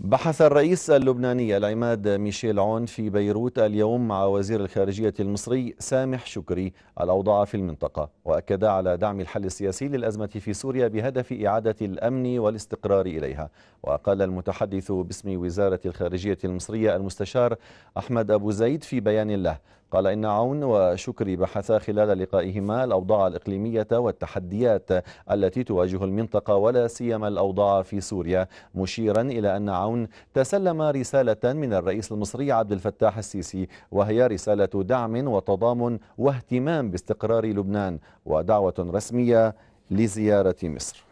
بحث الرئيس اللبناني العماد ميشيل عون في بيروت اليوم مع وزير الخارجية المصري سامح شكري الأوضاع في المنطقة وأكد على دعم الحل السياسي للأزمة في سوريا بهدف إعادة الأمن والاستقرار إليها وقال المتحدث باسم وزارة الخارجية المصرية المستشار أحمد أبو زيد في بيان له قال إن عون وشكري بحثا خلال لقائهما الأوضاع الإقليمية والتحديات التي تواجه المنطقة ولا سيما الأوضاع في سوريا مشيرا إلى أن عون تسلم رسالة من الرئيس المصري عبد الفتاح السيسي وهي رسالة دعم وتضامن واهتمام باستقرار لبنان ودعوة رسمية لزيارة مصر